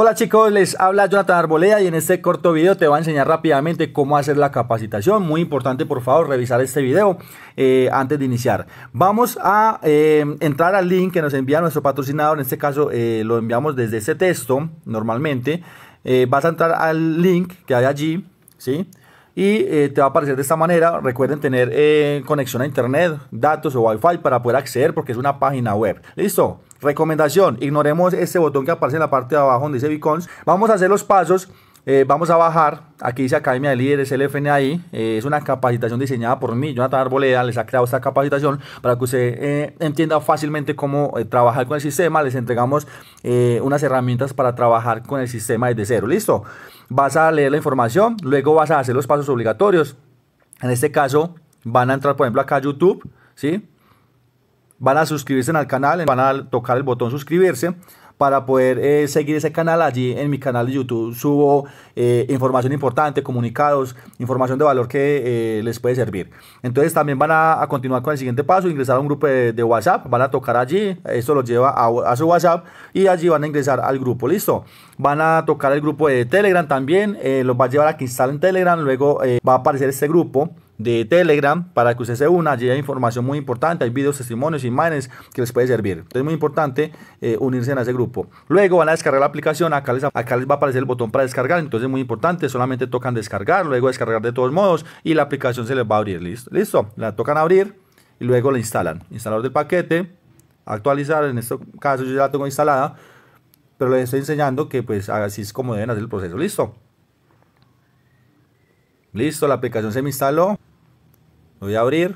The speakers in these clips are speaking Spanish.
Hola chicos, les habla Jonathan Arboleda y en este corto video te voy a enseñar rápidamente cómo hacer la capacitación. Muy importante, por favor, revisar este video eh, antes de iniciar. Vamos a eh, entrar al link que nos envía nuestro patrocinador, en este caso eh, lo enviamos desde este texto normalmente. vas a entrar al link que hay allí, ¿sí? sí y eh, te va a aparecer de esta manera. Recuerden tener eh, conexión a internet, datos o wifi para poder acceder porque es una página web. Listo. Recomendación, ignoremos este botón que aparece en la parte de abajo donde dice Beacons. Vamos a hacer los pasos eh, vamos a bajar, aquí dice Academia de Líderes, el eh, es una capacitación diseñada por mí, Jonathan Arboleda, les ha creado esta capacitación para que usted eh, entienda fácilmente cómo trabajar con el sistema, les entregamos unas herramientas para trabajar con el sistema desde cero, listo. Vas a leer la información, luego vas a hacer los pasos obligatorios, en este caso van a entrar por ejemplo acá a YouTube, ¿sí? Van a suscribirse al canal, van a tocar el botón suscribirse, para poder eh, seguir ese canal. Allí en mi canal de YouTube subo eh, información importante, comunicados, información de valor que eh, les puede servir. Entonces también van a, continuar con el siguiente paso, ingresar a un grupo de, WhatsApp, van a tocar allí, esto los lleva a, a, su WhatsApp y allí van a ingresar al grupo, listo. Van a tocar el grupo de Telegram también, los va a llevar a que instalen Telegram, luego va a aparecer este grupo de Telegram para que usted se una. Allí hay información muy importante, hay videos, testimonios, imágenes que les puede servir. Entonces es muy importante eh, unirse en ese grupo. Luego van a descargar la aplicación, acá les, acá les va a aparecer el botón para descargar, entonces es muy importante, solamente tocan descargar, luego descargar de todos modos y la aplicación se les va a abrir. Listo, listo, la tocan abrir y luego la instalan. Instalador del paquete, actualizar, en este caso yo ya la tengo instalada, pero les estoy enseñando que pues así es como deben hacer el proceso. Listo. Listo, la aplicación se me instaló voy a abrir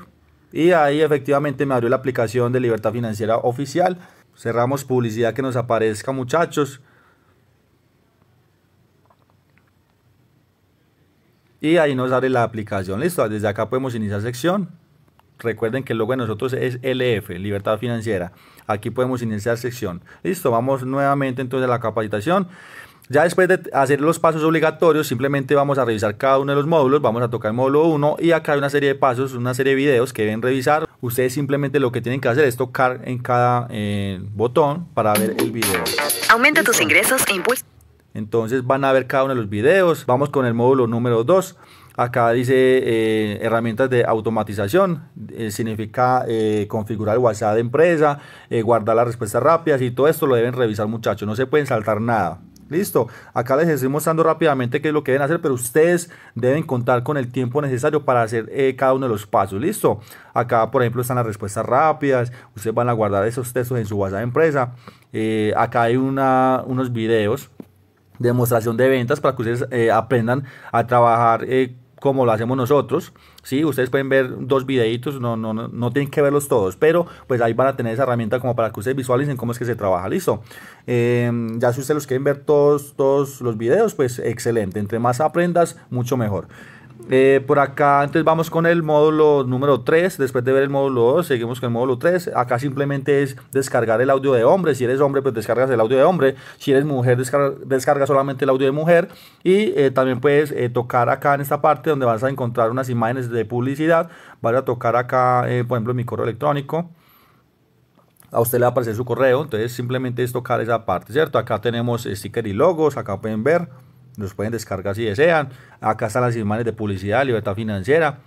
y ahí efectivamente me abrió la aplicación de Libertad Financiera Oficial. Cerramos publicidad que nos aparezca muchachos. Y ahí nos abre la aplicación. Listo, desde acá podemos iniciar sección. Recuerden que el logo de nosotros es LF, Libertad Financiera. Aquí podemos iniciar sección. Listo, vamos nuevamente entonces a la capacitación. Ya después de hacer los pasos obligatorios, simplemente vamos a revisar cada uno de los módulos, vamos a tocar el módulo 1 y acá hay una serie de pasos, una serie de videos que deben revisar. Ustedes simplemente lo que tienen que hacer es tocar en cada eh, botón para ver el video. Aumenta tus ingresos e impuestos. Entonces van a ver cada uno de los videos. Vamos con el módulo número 2. Acá dice eh, herramientas de automatización, eh, significa configurar WhatsApp de empresa, guardar las respuestas rápidas y todo esto lo deben revisar muchachos, no se pueden saltar nada. Listo, acá les estoy mostrando rápidamente qué es lo que deben hacer, pero ustedes deben contar con el tiempo necesario para hacer eh, cada uno de los pasos. Listo, acá por ejemplo están las respuestas rápidas, ustedes van a guardar esos textos en su base de empresa. Eh, acá hay una, unos videos demostración de ventas para que ustedes eh, aprendan a trabajar eh, como lo hacemos nosotros. ¿sí? Ustedes pueden ver dos videitos, no, no, no, tienen que verlos todos, pero pues ahí van a tener esa herramienta como para que ustedes visualicen cómo es que se trabaja. Listo. Em, ya si ustedes los quieren ver todos, todos los videos, pues excelente. Entre más aprendas, mucho mejor. Eh, por acá, entonces vamos con el módulo número 3. Después de ver el módulo 2, seguimos con el módulo 3. Acá simplemente es descargar el audio de hombre. Si eres hombre, pues descargas el audio de hombre. Si eres mujer, descarga, solamente el audio de mujer. Y eh, también puedes eh, tocar acá en esta parte donde vas a encontrar unas imágenes de publicidad. Vas a tocar acá, por ejemplo, mi correo electrónico a usted le va a aparecer su correo, entonces simplemente es tocar esa parte, ¿cierto? Acá tenemos sticker y logos, acá pueden ver los pueden descargar si desean. Acá están las imágenes de publicidad, libertad financiera.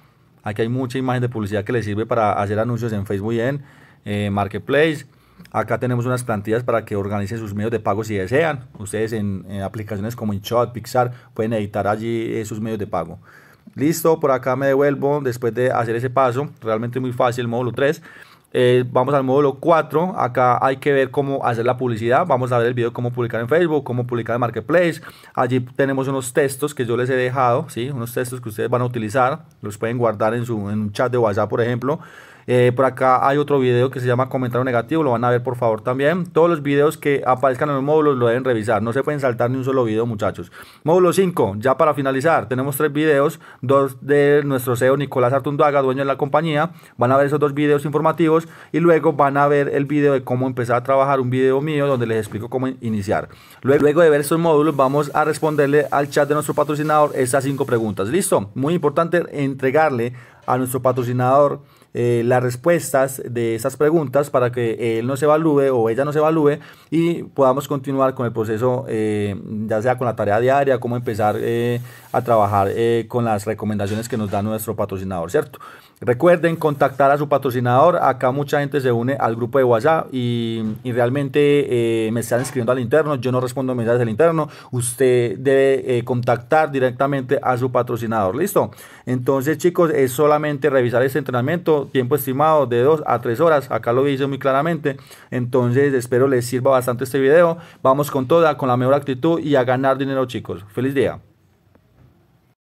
Aquí hay mucha imagen de publicidad que les sirve para hacer anuncios en Facebook y en eh, Marketplace. Acá tenemos unas plantillas para que organicen sus medios de pago si desean. Ustedes en, aplicaciones como InShot, Pixar pueden editar allí esos eh, sus medios de pago. Listo, por acá me devuelvo después de hacer ese paso. Realmente muy fácil, módulo 3. Eh, vamos al módulo 4. Acá hay que ver cómo hacer la publicidad. Vamos a ver el video cómo publicar en Facebook, cómo publicar en Marketplace. Allí tenemos unos textos que yo les he dejado, ¿sí? unos textos que ustedes van a utilizar. Los pueden guardar en, su, en un chat de WhatsApp, por ejemplo. Eh, por acá hay otro video que se llama comentario negativo, lo van a ver por favor también. Todos los videos que aparezcan en los módulos lo deben revisar, no se pueden saltar ni un solo video muchachos. Módulo 5, ya para finalizar, tenemos tres videos, dos de nuestro CEO Nicolás Artunduaga, dueño de la compañía, van a ver esos dos videos informativos y luego van a ver el video de cómo empezar a trabajar, un video mío donde les explico cómo iniciar. Luego, de ver esos módulos vamos a responderle al chat de nuestro patrocinador Esas cinco preguntas. Listo, muy importante entregarle a nuestro patrocinador eh, las respuestas de esas preguntas para que él nos evalúe o ella nos evalúe y podamos continuar con el proceso, eh, ya sea con la tarea diaria, cómo empezar eh, a trabajar con las recomendaciones que nos da nuestro patrocinador, ¿cierto? Recuerden contactar a su patrocinador. Acá mucha gente se une al grupo de WhatsApp y, realmente eh, me están escribiendo al interno. Yo no respondo mensajes al interno. Usted debe eh, contactar directamente a su patrocinador. ¿Listo? Entonces, chicos, es solamente revisar este entrenamiento. Tiempo estimado de 2 a 3 horas. Acá lo dice muy claramente. Entonces, espero les sirva bastante este video. Vamos con toda, con la mejor actitud y a ganar dinero, chicos. Feliz día.